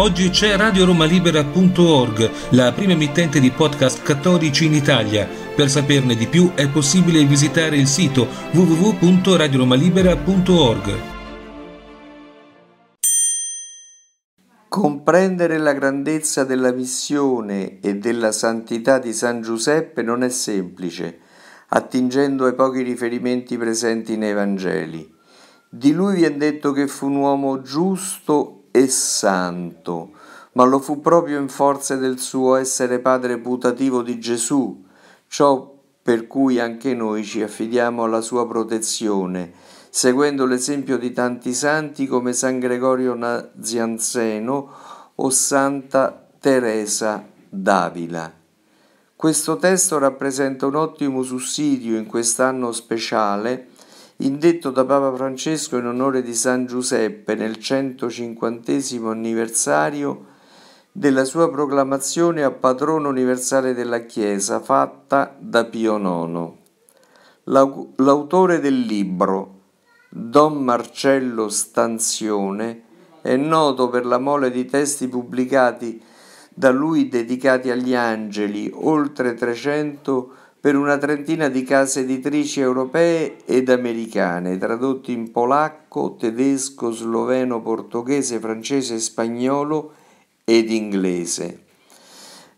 Oggi c'è radioromalibera.org, la prima emittente di podcast cattolici in Italia. Per saperne di più è possibile visitare il sito www.radioromalibera.org. Comprendere la grandezza della missione e della santità di San Giuseppe non è semplice, attingendo ai pochi riferimenti presenti nei Vangeli. Di lui viene detto che fu un uomo giusto e santo, ma lo fu proprio in forza del suo essere Padre putativo di Gesù, ciò per cui anche noi ci affidiamo alla sua protezione, seguendo l'esempio di tanti santi come San Gregorio Nazianzeno o Santa Teresa d'Avila. Questo testo rappresenta un ottimo sussidio in quest'anno speciale indetto da Papa Francesco in onore di San Giuseppe nel 150 anniversario della sua proclamazione a patrono universale della Chiesa fatta da Pio IX. L'autore del libro, Don Marcello Stanzione, è noto per la mole di testi pubblicati da lui dedicati agli angeli, oltre 300 per una trentina di case editrici europee ed americane, tradotti in polacco, tedesco, sloveno, portoghese, francese, spagnolo ed inglese.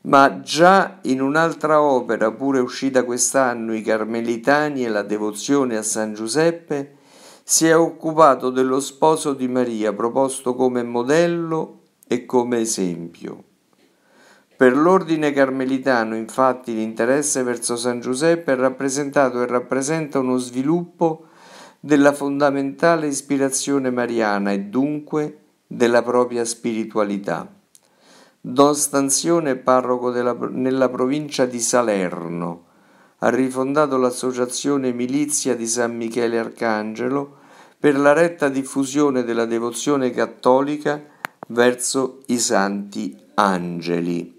Ma già in un'altra opera, pure uscita quest'anno, I Carmelitani e la devozione a San Giuseppe, si è occupato dello sposo di Maria, proposto come modello e come esempio. Per l'ordine carmelitano infatti l'interesse verso San Giuseppe è rappresentato e rappresenta uno sviluppo della fondamentale ispirazione mariana e dunque della propria spiritualità. Don Stanzione, parroco della, nella provincia di Salerno, ha rifondato l'associazione Milizia di San Michele Arcangelo per la retta diffusione della devozione cattolica verso i santi angeli.